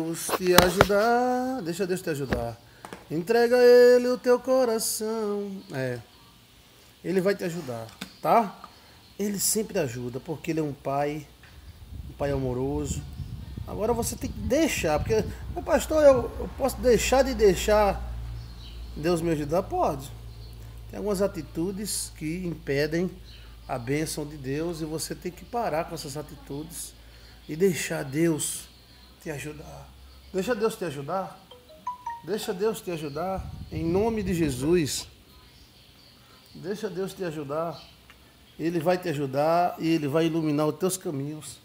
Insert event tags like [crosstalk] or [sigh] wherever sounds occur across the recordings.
Deus te ajudar, deixa Deus te ajudar. Entrega a Ele o teu coração. É, Ele vai te ajudar, tá? Ele sempre ajuda, porque Ele é um pai, um pai amoroso. Agora você tem que deixar, porque, pastor, eu, eu posso deixar de deixar Deus me ajudar? Pode. Tem algumas atitudes que impedem a bênção de Deus e você tem que parar com essas atitudes e deixar Deus te ajudar. Deixa Deus te ajudar. Deixa Deus te ajudar. Em nome de Jesus. Deixa Deus te ajudar. Ele vai te ajudar e ele vai iluminar os teus caminhos.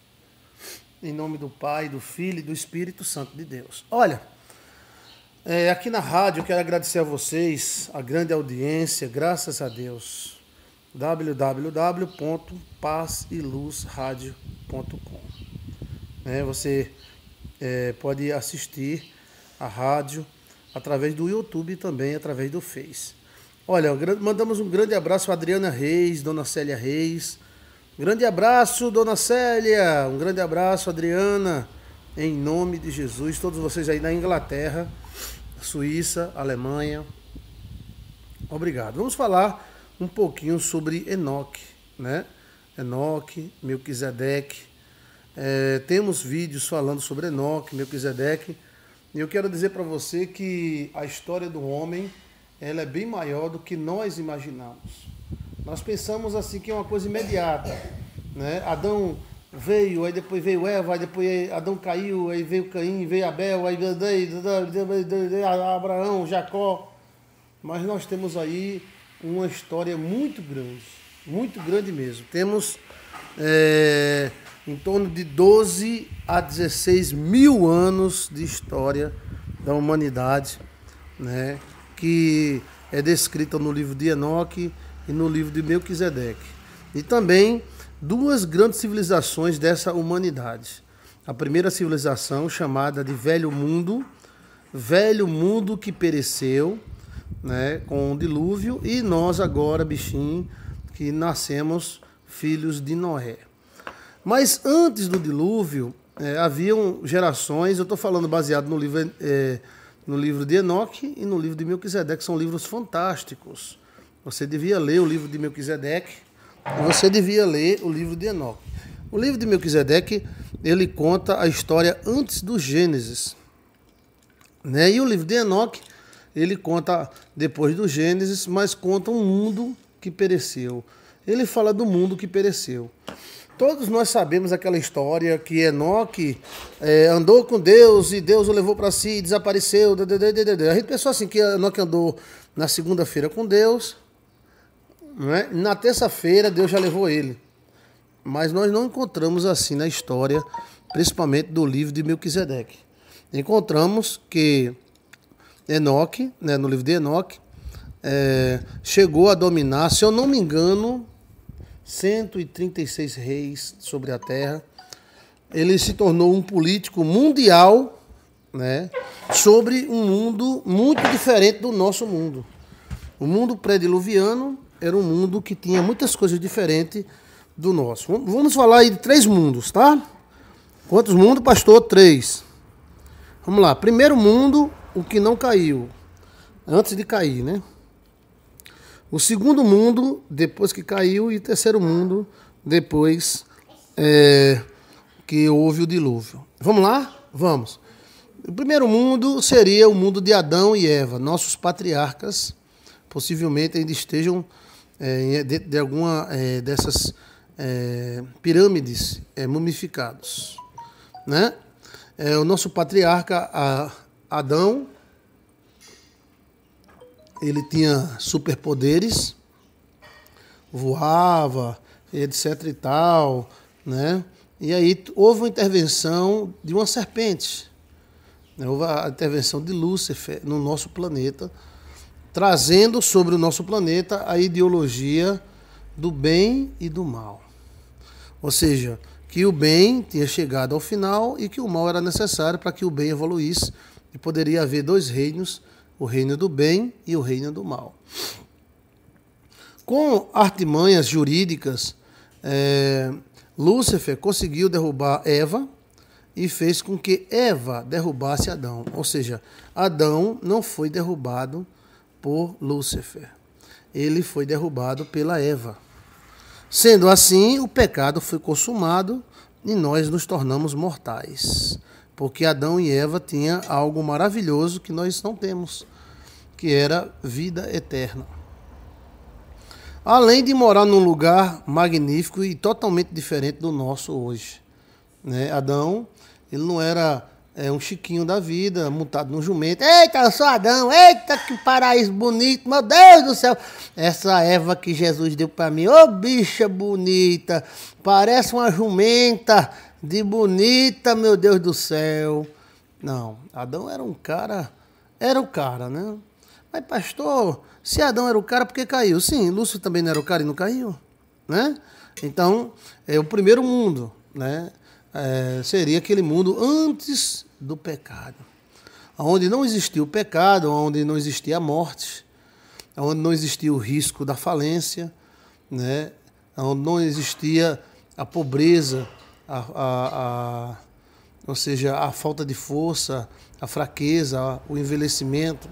Em nome do Pai, do Filho e do Espírito Santo de Deus. Olha, é, aqui na rádio eu quero agradecer a vocês, a grande audiência, graças a Deus. www.paziluzradio.com é, Você é, pode assistir a rádio através do YouTube e também através do Face. Olha, mandamos um grande abraço a Adriana Reis, Dona Célia Reis. Grande abraço, Dona Célia. Um grande abraço, Adriana. Em nome de Jesus, todos vocês aí na Inglaterra, Suíça, Alemanha. Obrigado. Vamos falar um pouquinho sobre Enoque, né? Enoque, Melquisedeque é, temos vídeos falando sobre Enoque, Melquisedeque. E eu quero dizer para você que a história do homem ela é bem maior do que nós imaginamos. Nós pensamos assim que é uma coisa imediata. Né? Adão veio, aí depois veio Eva, aí depois Adão caiu, aí veio Caim, veio Abel, aí Abraão, Jacó. Mas nós temos aí uma história muito grande, muito grande mesmo. Temos é, em torno de 12 a 16 mil anos de história da humanidade, né, que é descrita no livro de Enoque e no livro de Melquisedeque. E também duas grandes civilizações dessa humanidade. A primeira civilização, chamada de Velho Mundo, Velho Mundo que pereceu né, com o dilúvio, e nós agora, bichinho, que nascemos filhos de Noé. Mas antes do dilúvio, é, haviam gerações, eu estou falando baseado no livro, é, no livro de Enoque e no livro de Melquisedeque, que são livros fantásticos. Você devia ler o livro de Melquisedeque, você devia ler o livro de Enoque. O livro de Melquisedeque, ele conta a história antes do Gênesis. Né? E o livro de Enoque, ele conta depois do Gênesis, mas conta um mundo que pereceu. Ele fala do mundo que pereceu. Todos nós sabemos aquela história que Enoque é, andou com Deus e Deus o levou para si e desapareceu. Dadadadadada. A gente pensou assim que Enoque andou na segunda-feira com Deus, né? na terça-feira Deus já levou ele. Mas nós não encontramos assim na história, principalmente do livro de Melquisedeque. Encontramos que Enoque, né, no livro de Enoque, é, chegou a dominar, se eu não me engano, 136 reis sobre a terra. Ele se tornou um político mundial, né, sobre um mundo muito diferente do nosso mundo. O mundo pré-diluviano era um mundo que tinha muitas coisas diferentes do nosso. Vamos falar aí de três mundos, tá? Quantos mundos, pastor? Três. Vamos lá. Primeiro mundo, o que não caiu. Antes de cair, né? O segundo mundo, depois que caiu, e o terceiro mundo, depois é, que houve o dilúvio. Vamos lá? Vamos. O primeiro mundo seria o mundo de Adão e Eva, nossos patriarcas, possivelmente ainda estejam é, dentro de alguma é, dessas é, pirâmides é, mumificados. Né? É, o nosso patriarca Adão ele tinha superpoderes, voava, etc e tal, né? E aí houve uma intervenção de uma serpente, né? houve a intervenção de Lúcifer no nosso planeta, trazendo sobre o nosso planeta a ideologia do bem e do mal. Ou seja, que o bem tinha chegado ao final e que o mal era necessário para que o bem evoluísse e poderia haver dois reinos o reino do bem e o reino do mal. Com artimanhas jurídicas, é, Lúcifer conseguiu derrubar Eva e fez com que Eva derrubasse Adão. Ou seja, Adão não foi derrubado por Lúcifer. Ele foi derrubado pela Eva. Sendo assim, o pecado foi consumado e nós nos tornamos mortais. Porque Adão e Eva tinham algo maravilhoso que nós não temos, que era vida eterna. Além de morar num lugar magnífico e totalmente diferente do nosso hoje. Né? Adão, ele não era é um chiquinho da vida, montado no jumento. Eita, eu sou Adão, eita, que paraíso bonito, meu Deus do céu. Essa Eva que Jesus deu para mim, ô oh, bicha bonita, parece uma jumenta de bonita, meu Deus do céu. Não, Adão era um cara, era o cara, né? Mas pastor, se Adão era o cara, por que caiu? Sim, Lúcio também não era o cara e não caiu, né? Então, é o primeiro mundo, né? é, seria aquele mundo antes do pecado, onde não existia o pecado, onde não existia a morte, onde não existia o risco da falência, né? onde não existia a pobreza, a, a, a, ou seja, a falta de força, a fraqueza, o envelhecimento.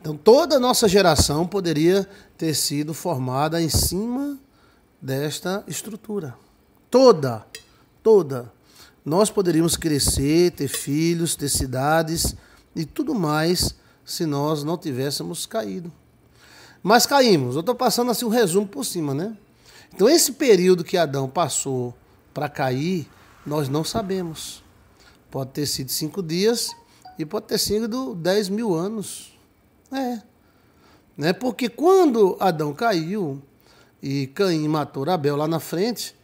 Então, toda a nossa geração poderia ter sido formada em cima desta estrutura toda, toda, nós poderíamos crescer, ter filhos, ter cidades e tudo mais se nós não tivéssemos caído. Mas caímos. Eu estou passando assim um resumo por cima, né? Então, esse período que Adão passou para cair, nós não sabemos. Pode ter sido cinco dias e pode ter sido dez mil anos. É. Né? Porque quando Adão caiu e Caim matou Abel lá na frente,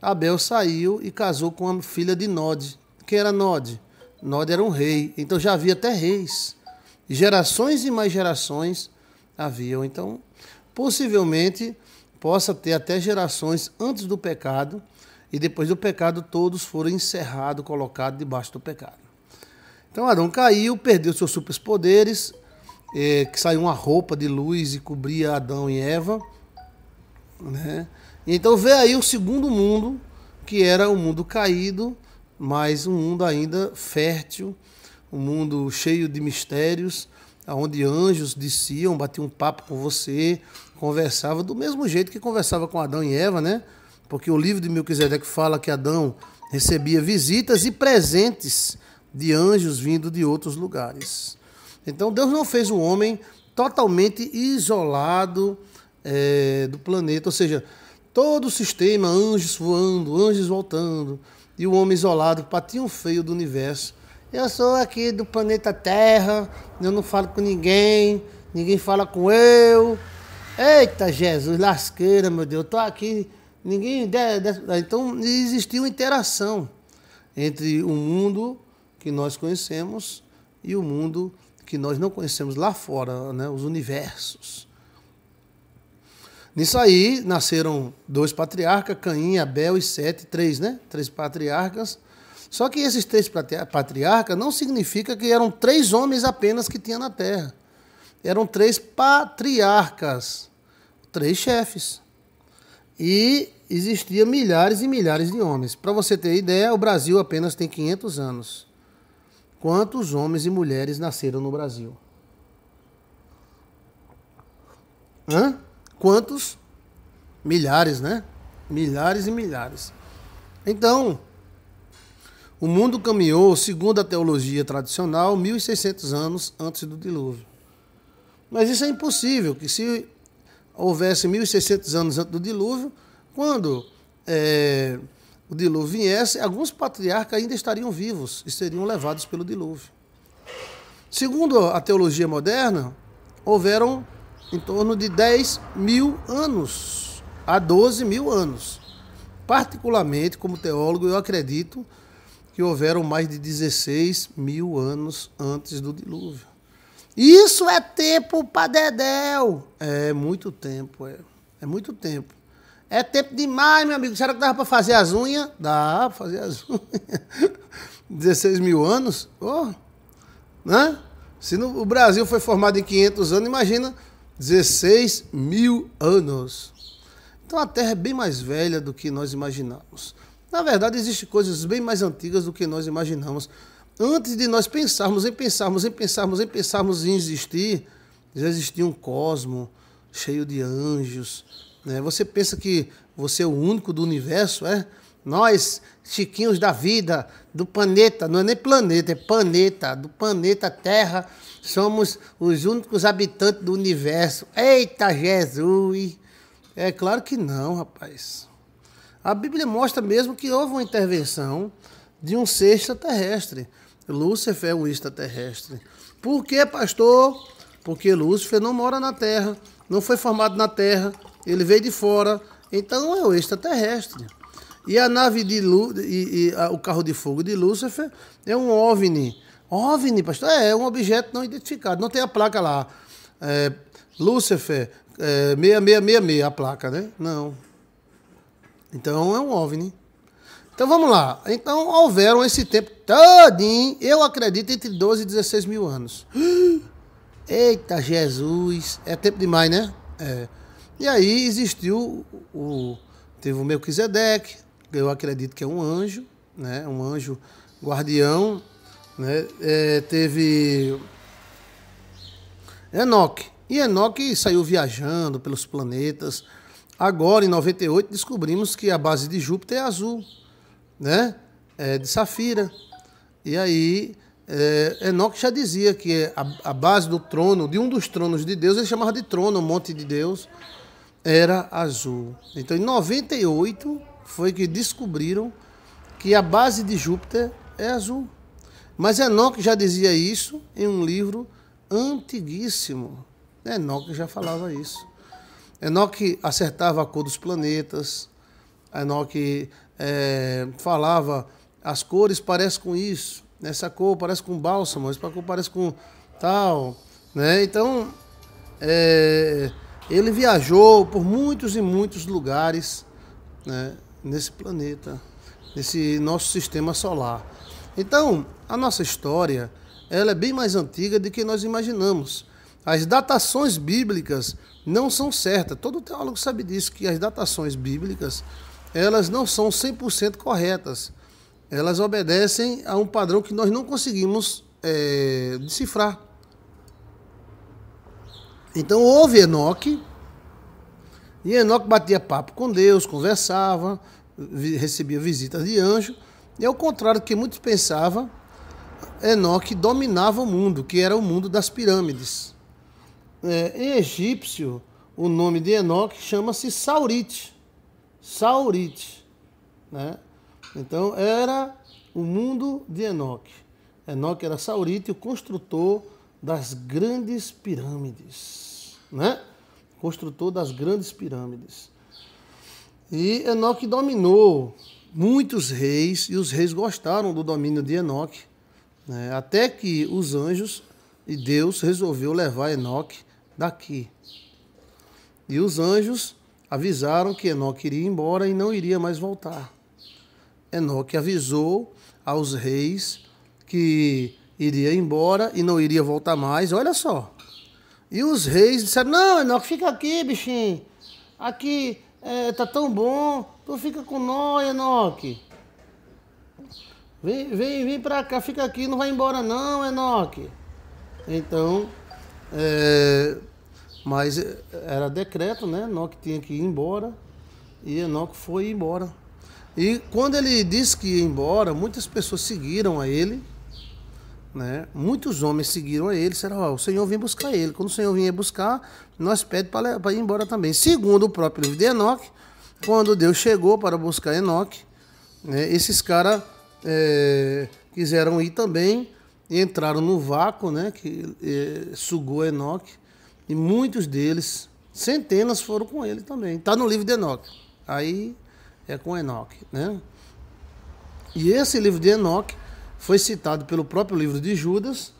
Abel saiu e casou com a filha de Nod. Quem era Nod? Nod era um rei. Então já havia até reis. Gerações e mais gerações haviam. Então, possivelmente, possa ter até gerações antes do pecado. E depois do pecado, todos foram encerrados, colocados debaixo do pecado. Então, Adão caiu, perdeu seus superpoderes, eh, que saiu uma roupa de luz e cobria Adão e Eva. Né? Então vê aí o segundo mundo, que era o mundo caído, mas um mundo ainda fértil, um mundo cheio de mistérios, onde anjos desciam, batiam um papo com você, conversava do mesmo jeito que conversava com Adão e Eva, né? Porque o livro de Melquisedeque fala que Adão recebia visitas e presentes de anjos vindo de outros lugares. Então Deus não fez o homem totalmente isolado é, do planeta, ou seja, Todo o sistema, anjos voando, anjos voltando, e o homem isolado, patinho feio do universo. Eu sou aqui do planeta Terra, eu não falo com ninguém, ninguém fala com eu. Eita Jesus, lasqueira, meu Deus, eu tô aqui, ninguém. Então existia então existiu interação entre o mundo que nós conhecemos e o mundo que nós não conhecemos lá fora, né? os universos. Nisso aí nasceram dois patriarcas, Caim, Abel e Sete, três, né? Três patriarcas. Só que esses três patriarcas não significa que eram três homens apenas que tinha na terra. Eram três patriarcas, três chefes. E existia milhares e milhares de homens. Para você ter ideia, o Brasil apenas tem 500 anos. Quantos homens e mulheres nasceram no Brasil? Hã? Quantos? Milhares, né? Milhares e milhares. Então, o mundo caminhou, segundo a teologia tradicional, 1600 anos antes do dilúvio. Mas isso é impossível, que se houvesse 1600 anos antes do dilúvio, quando é, o dilúvio viesse, alguns patriarcas ainda estariam vivos e seriam levados pelo dilúvio. Segundo a teologia moderna, houveram em torno de 10 mil anos a 12 mil anos. Particularmente, como teólogo, eu acredito que houveram mais de 16 mil anos antes do dilúvio. Isso é tempo para Dedéu! É muito tempo, é. É muito tempo. É tempo demais, meu amigo. Será que dava para fazer as unhas? Dá para fazer as [laughs] unhas. 16 mil anos? Oh. Né? Se no, o Brasil foi formado em 500 anos, imagina 16 mil anos. Então a Terra é bem mais velha do que nós imaginamos. Na verdade, existem coisas bem mais antigas do que nós imaginamos. Antes de nós pensarmos em pensarmos em pensarmos em pensarmos em existir, já existia um cosmo cheio de anjos. Né? Você pensa que você é o único do universo, é? Nós, chiquinhos da vida, do planeta, não é nem planeta, é planeta, do planeta Terra, somos os únicos habitantes do universo. Eita Jesus! É claro que não, rapaz. A Bíblia mostra mesmo que houve uma intervenção de um ser extraterrestre. Lúcifer é um extraterrestre. Por que, pastor? Porque Lúcifer não mora na Terra, não foi formado na Terra, ele veio de fora, então é o extraterrestre. E a nave de Lu, e, e a, o carro de fogo de Lúcifer é um OVNI. OVNI, pastor? É, é um objeto não identificado. Não tem a placa lá. É, Lúcifer, é, 6666, a placa, né? Não. Então é um OVNI. Então vamos lá. Então houveram esse tempo todinho, eu acredito, entre 12 e 16 mil anos. [gasps] Eita Jesus! É tempo demais, né? É. E aí existiu o. Teve o Melquisedeque, eu acredito que é um anjo, né? um anjo guardião. Né? É, teve Enoque. E Enoque saiu viajando pelos planetas. Agora, em 98, descobrimos que a base de Júpiter é azul, né? é de safira. E aí, é, Enoque já dizia que a, a base do trono, de um dos tronos de Deus, ele chamava de trono, o monte de Deus, era azul. Então, em 98, foi que descobriram que a base de Júpiter é azul. Mas Enoque já dizia isso em um livro antiguíssimo. Enoque já falava isso. Enoque acertava a cor dos planetas. Enoque é, falava as cores parecem com isso. Essa cor parece com bálsamo. Essa cor parece com tal. Né? Então, é, ele viajou por muitos e muitos lugares. Né? nesse planeta, nesse nosso sistema solar. Então, a nossa história ela é bem mais antiga do que nós imaginamos. As datações bíblicas não são certas. Todo teólogo sabe disso, que as datações bíblicas elas não são 100% corretas. Elas obedecem a um padrão que nós não conseguimos é, decifrar. Então houve Enoque, e Enoque batia papo com Deus, conversava, recebia visitas de anjo. E ao contrário do que muitos pensavam, Enoque dominava o mundo, que era o mundo das pirâmides. É, em egípcio, o nome de Enoque chama-se Saurite. Saurite. Né? Então, era o mundo de Enoque. Enoque era Saurite, o construtor das grandes pirâmides. Né? construtor das grandes pirâmides. E Enoque dominou muitos reis, e os reis gostaram do domínio de Enoque, né? até que os anjos e Deus resolveu levar Enoque daqui. E os anjos avisaram que Enoque iria embora e não iria mais voltar. Enoque avisou aos reis que iria embora e não iria voltar mais. Olha só, e os reis disseram: Não, Enoque, fica aqui, bichinho. Aqui é, tá tão bom. Tu fica com nós, Enoque. Vem, vem, vem para cá, fica aqui, não vai embora, não, Enoque. Então, é, mas é, era decreto, né? Enoque tinha que ir embora. E Enoque foi embora. E quando ele disse que ia embora, muitas pessoas seguiram a ele né? Muitos homens seguiram ele, disseram, o Senhor vinha buscar ele. Quando o Senhor vinha buscar, nós pede para ir embora também. Segundo o próprio livro de Enoque, quando Deus chegou para buscar Enoque, né, esses caras é, quiseram ir também e entraram no vácuo né, que é, sugou Enoque. E muitos deles, centenas, foram com ele também. Está no livro de Enoque. Aí é com Enoque. Né? E esse livro de Enoque foi citado pelo próprio livro de Judas,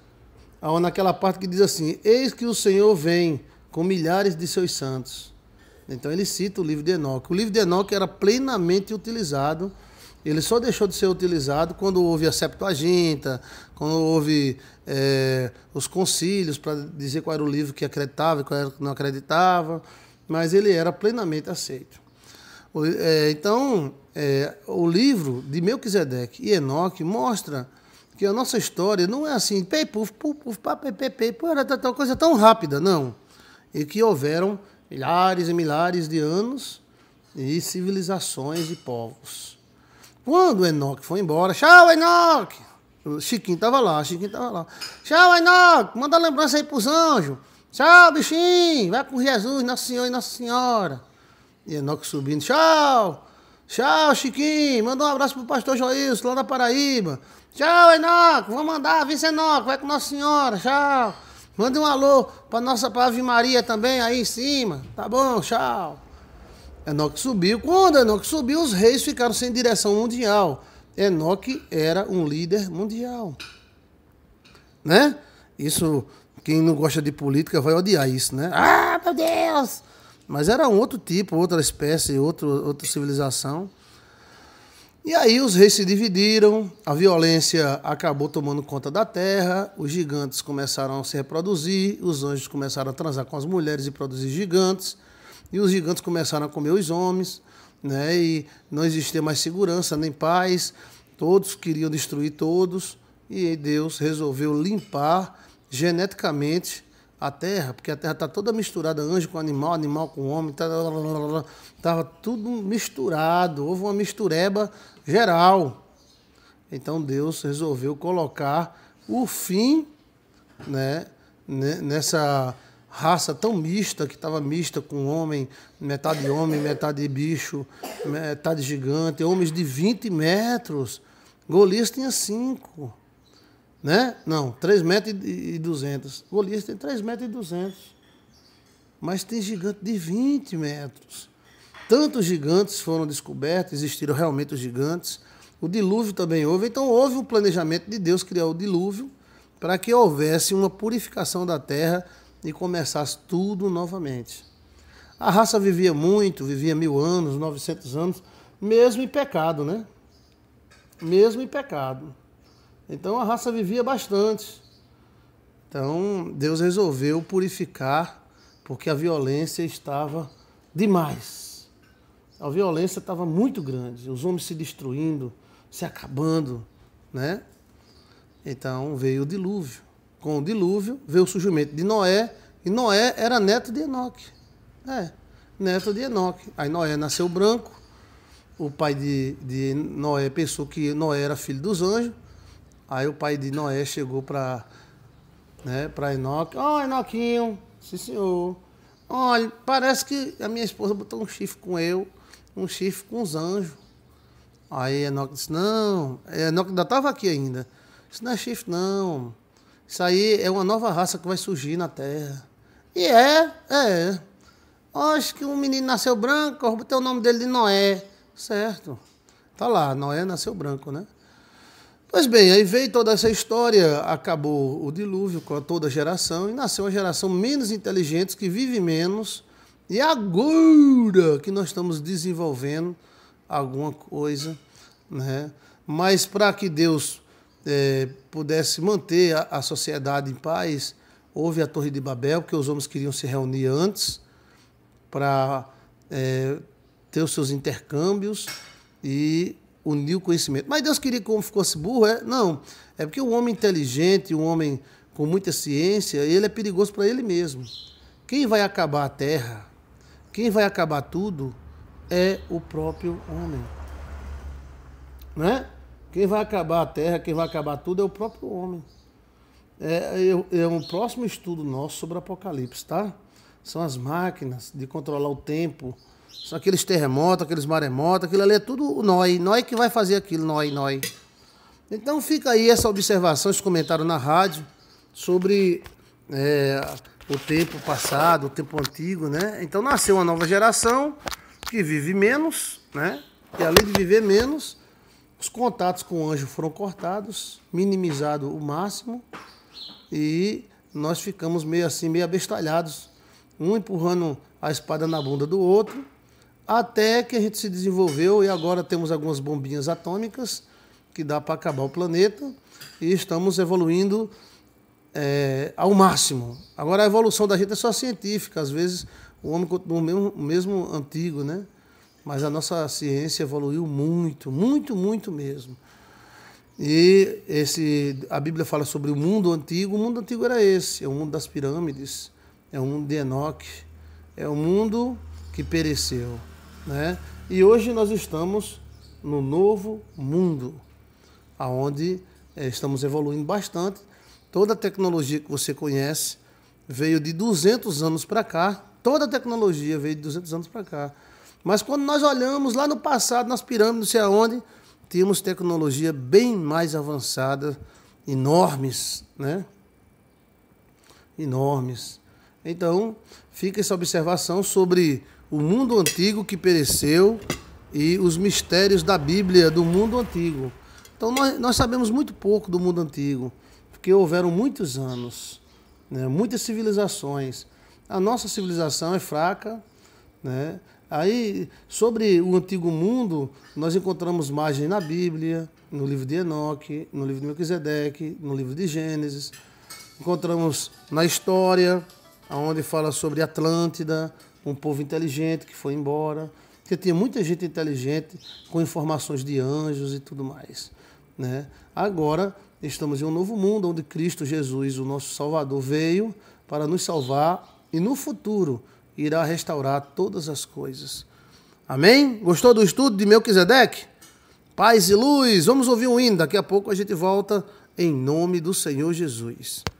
naquela parte que diz assim: Eis que o Senhor vem com milhares de seus santos. Então ele cita o livro de Enoque. O livro de Enoque era plenamente utilizado. Ele só deixou de ser utilizado quando houve a Septuaginta, quando houve é, os concílios para dizer qual era o livro que acreditava e qual era o que não acreditava, mas ele era plenamente aceito. Eh, então, é, o livro de Melquisedeque e Enoque mostra que a nossa história não é assim, pei, puf, puf, puf, pá, pei, pei, pei, pô, era tal coisa tão rápida, não. E que houveram milhares e milhares de anos e civilizações e povos. Quando Enoque foi embora, tchau, Enoque! Chiquinho estava lá, Chiquinho estava lá. Tchau, Enoque, manda lembrança aí para os anjos. Tchau, bichinho, vai com Jesus, Nosso Senhor e Nossa Senhora. E Enoque subindo, tchau! Tchau, Chiquinho. Manda um abraço pro pastor Joilson, lá da Paraíba. Tchau, Enoque. Vou mandar, vice Enoque, vai com Nossa Senhora. Tchau. Manda um alô pra nossa pra Ave Maria também aí em cima. Tá bom, tchau. Enoque subiu. Quando Enoque subiu, os reis ficaram sem direção mundial. Enoque era um líder mundial. Né? Isso, quem não gosta de política vai odiar isso, né? Ah, meu Deus! Mas era um outro tipo, outra espécie, outro, outra civilização. E aí os reis se dividiram, a violência acabou tomando conta da terra, os gigantes começaram a se reproduzir, os anjos começaram a transar com as mulheres e produzir gigantes, e os gigantes começaram a comer os homens, né? E não existia mais segurança nem paz, todos queriam destruir todos, e Deus resolveu limpar geneticamente a terra, porque a terra está toda misturada, anjo com animal, animal com homem, estava tá, tudo misturado, houve uma mistureba geral. Então Deus resolveu colocar o fim né, nessa raça tão mista, que estava mista com homem, metade homem, metade bicho, metade gigante, homens de 20 metros. Golias tinha cinco né? Não, 3 metros e 200. Golias tem 3 metros e 200. Mas tem gigante de 20 metros. Tantos gigantes foram descobertos, existiram realmente os gigantes. O dilúvio também houve. Então houve o planejamento de Deus criar o dilúvio para que houvesse uma purificação da terra e começasse tudo novamente. A raça vivia muito, vivia mil anos, 900 anos, mesmo em pecado, né? Mesmo em pecado. Então a raça vivia bastante. Então Deus resolveu purificar, porque a violência estava demais. A violência estava muito grande, os homens se destruindo, se acabando, né? Então veio o dilúvio. Com o dilúvio veio o surgimento de Noé, e Noé era neto de Enoque. É, neto de Enoque. Aí Noé nasceu branco, o pai de, de Noé pensou que Noé era filho dos anjos, Aí o pai de Noé chegou para né, pra Enoque. Ó, oh, Enoquinho, sim senhor. Olha, parece que a minha esposa botou um chifre com eu, um chifre com os anjos. Aí Enoque disse, não, é, Enoque ainda estava aqui ainda. Isso não é chifre, não. Isso aí é uma nova raça que vai surgir na Terra. E é, é. Acho que um menino nasceu branco, eu botei o nome dele de Noé. Certo. Tá lá, Noé nasceu branco, né? Pois bem, aí veio toda essa história, acabou o dilúvio com toda a geração e nasceu uma geração menos inteligente que vive menos. E agora que nós estamos desenvolvendo alguma coisa, né? mas para que Deus é, pudesse manter a, a, sociedade em paz, houve a Torre de Babel, que os homens queriam se reunir antes para é, ter os seus intercâmbios e uniu o conhecimento. Mas Deus queria que o homem fosse burro? É? Não. É porque o um homem inteligente, um homem com muita ciência, ele é perigoso para ele mesmo. Quem vai acabar a terra, quem vai acabar tudo, é o próprio homem. Né? Quem vai acabar a terra, quem vai acabar tudo é o próprio homem. é, é, é um próximo estudo nosso sobre Apocalipse, tá? São as máquinas de controlar o tempo, são aqueles terremotos, aqueles maremotos, aquilo ali é tudo nós. Nós que vai fazer aquilo, nós, nós. Então fica aí essa observação, esse comentário na rádio sobre é, o tempo passado, o tempo antigo, né? Então nasceu uma nova geração que vive menos, né? E além de viver menos, os contatos com o anjo foram cortados, minimizado o máximo, e nós ficamos meio assim, meio abestalhados, um empurrando a espada na bunda do outro até que a gente se desenvolveu e agora temos algumas bombinhas atômicas que dá para acabar o planeta e estamos evoluindo é, ao máximo. Agora a evolução da gente é só científica, às vezes o homem continua o mesmo, mesmo antigo, né? Mas a nossa ciência evoluiu muito, muito, muito mesmo. E esse, a Bíblia fala sobre o mundo antigo. O mundo antigo era esse: é o mundo das pirâmides, é o mundo de Enoque, é o mundo que pereceu. Né? E hoje nós estamos no novo mundo, aonde eh, estamos evoluindo bastante. Toda a tecnologia que você conhece veio de 200 anos para cá. Toda a tecnologia veio de 200 anos para cá. Mas quando nós olhamos lá no passado, nas pirâmides, não sei aonde, tínhamos tecnologia bem mais avançada, enormes, né? Enormes. Então, fica essa observação sobre o mundo antigo que pereceu e os mistérios da Bíblia do mundo antigo. Então nós, nós sabemos muito pouco do mundo antigo, porque houveram muitos anos, né, muitas civilizações. A nossa civilização é fraca, né? Aí, sobre o antigo mundo, nós encontramos margem na Bíblia, no livro de Enoque, no livro de Melquisedeque, no livro de Gênesis. Encontramos na história, onde fala sobre Atlântida, um povo inteligente que foi embora, porque tinha muita gente inteligente com informações de anjos e tudo mais. Né? Agora estamos em um novo mundo onde Cristo Jesus, o nosso Salvador, veio para nos salvar e no futuro irá restaurar todas as coisas. Amém? Gostou do estudo de Melquisedeque? Paz e luz, vamos ouvir um hino. Daqui a pouco a gente volta em nome do Senhor Jesus.